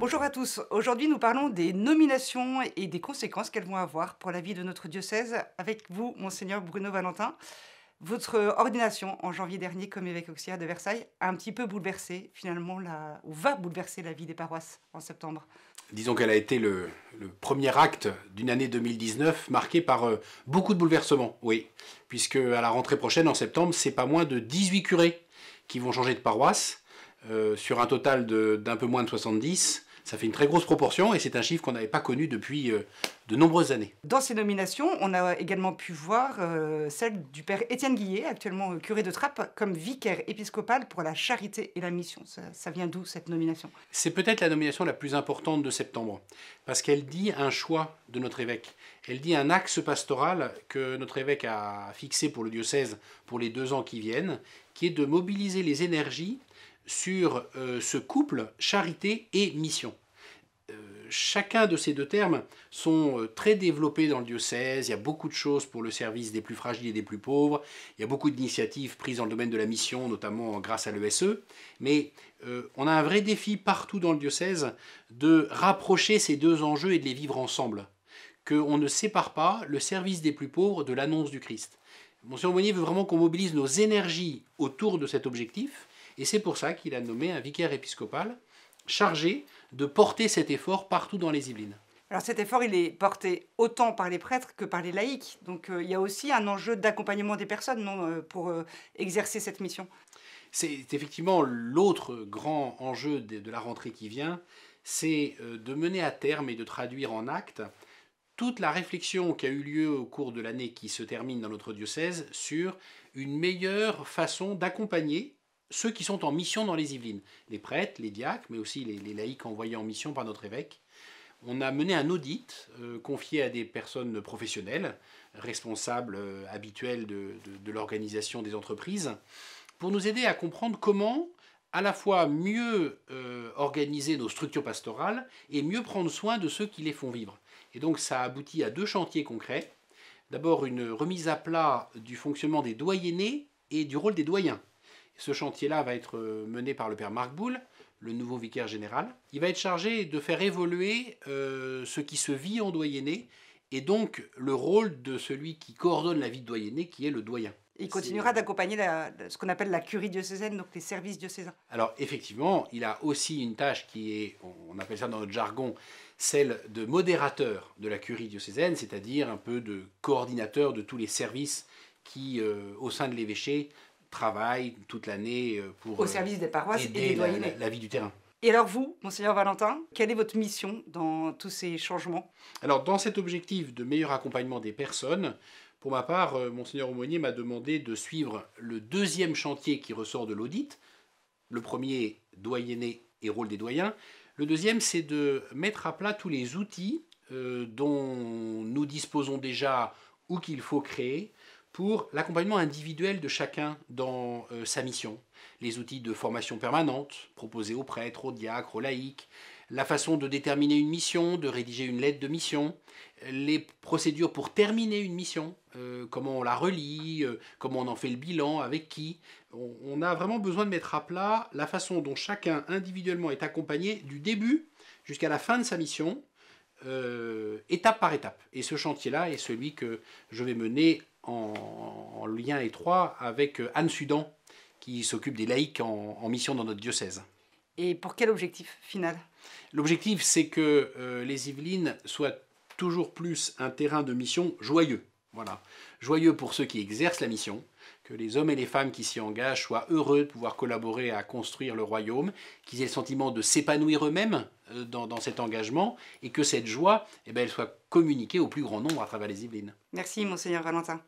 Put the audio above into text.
Bonjour à tous. Aujourd'hui, nous parlons des nominations et des conséquences qu'elles vont avoir pour la vie de notre diocèse. Avec vous, Monseigneur Bruno Valentin, votre ordination en janvier dernier comme évêque auxiliaire de Versailles a un petit peu bouleversé, finalement, la, ou va bouleverser la vie des paroisses en septembre. Disons qu'elle a été le, premier acte d'une année 2019 marquée par euh, beaucoup de bouleversements, oui. Puisque à la rentrée prochaine, en septembre, c'est pas moins de 18 curés qui vont changer de paroisse. Euh, sur un total d'un peu moins de 70, ça fait une très grosse proportion et c'est un chiffre qu'on n'avait pas connu depuis euh, de nombreuses années. Dans ces nominations, on a également pu voir euh, celle du père Étienne Guillet, actuellement euh, curé de Trappes, comme vicaire épiscopal pour la charité et la mission. Ça, vient d'où cette nomination C'est peut-être la nomination la plus importante de septembre, parce qu'elle dit un choix de notre évêque. Elle dit un axe pastoral que notre évêque a fixé pour le diocèse pour les deux ans qui viennent, qui est de mobiliser les énergies sur ce couple charité et mission chacun de ces deux termes sont euh, très développés dans le diocèse. Il y a beaucoup de choses pour le service des plus fragiles et des plus pauvres. Il y a beaucoup d'initiatives prises dans le domaine de la mission, notamment grâce à l'ESE. Mais euh, on a un vrai défi partout dans le diocèse de rapprocher ces deux enjeux et de les vivre ensemble. Qu'on ne sépare pas le service des plus pauvres de l'annonce du Christ. Monsieur Monnier veut vraiment qu'on mobilise nos énergies autour de cet objectif. Et c'est pour ça qu'il a nommé un vicaire épiscopal chargé de porter cet effort partout dans les Yvelines. Alors cet effort, il est porté autant par les prêtres que par les laïcs. Donc euh, il y a aussi un enjeu d'accompagnement des personnes euh, pour euh, exercer cette mission. C'est effectivement l'autre grand enjeu de, la rentrée qui vient, c'est de mener à terme et de traduire en actes toute la réflexion qui a eu lieu au cours de l'année qui se termine dans notre diocèse sur une meilleure façon d'accompagner ceux qui sont en mission dans les Yvelines, les prêtres, les diacres, mais aussi les, laïcs envoyés en mission par notre évêque. On a mené un audit euh, confié à des personnes professionnelles, responsables euh, habituelles de, l'organisation des entreprises, pour nous aider à comprendre comment à la fois mieux euh, organiser nos structures pastorales et mieux prendre soin de ceux qui les font vivre. Et donc ça aboutit à deux chantiers concrets. D'abord une remise à plat du fonctionnement des doyennés et du rôle des doyens. Ce chantier-là va être euh, mené par le père Marc Boulle, le nouveau vicaire général. Il va être chargé de faire évoluer euh, ce qui se vit en doyenné et donc le rôle de celui qui coordonne la vie de doyenné, qui est le doyen. Il continuera d'accompagner ce qu'on appelle la curie diocésaine, donc les services diocésains. Alors effectivement, il a aussi une tâche qui est, on appelle ça dans notre jargon, celle de modérateur de la curie diocésaine, c'est-à-dire un peu de coordinateur de tous les services qui, euh, au sein de l'évêché, travaillent toute l'année euh, pour... Au euh, service des paroisses et des doyennés. La, vie du terrain. Et alors vous, monseigneur Valentin, quelle est votre mission dans tous ces changements Alors dans cet objectif de meilleur accompagnement des personnes, pour ma part, euh, monseigneur Aumônier m'a demandé de suivre le deuxième chantier qui ressort de l'audit. Le premier, doyenné et rôle des doyens. Le deuxième, c'est de mettre à plat tous les outils dont nous disposons déjà ou qu'il faut créer pour l'accompagnement individuel de chacun dans euh, sa mission, les outils de formation permanente proposés aux prêtres, aux diacres, aux laïcs, la façon de déterminer une mission, de rédiger une lettre de mission, les procédures pour terminer une mission, euh, comment on la relie, euh, comment on en fait le bilan, avec qui. On, a vraiment besoin de mettre à plat la façon dont chacun individuellement est accompagné du début jusqu'à la fin de sa mission, étape par étape. Et ce chantier-là est celui que je vais mener en, lien étroit avec euh, Anne Sudan, qui s'occupe des laïcs en, mission dans notre diocèse. Et pour quel objectif final L'objectif, c'est que euh, les Yvelines soient toujours plus un terrain de mission joyeux. Voilà. Joyeux pour ceux qui exercent la mission, que les hommes et les femmes qui s'y engagent soient heureux de pouvoir collaborer à construire le royaume, qu'ils aient le sentiment de s'épanouir eux-mêmes euh, dans, cet engagement et que cette joie, eh ben, elle soit communiquée au plus grand nombre à travers les Yvelines. Merci, Monseigneur Valentin.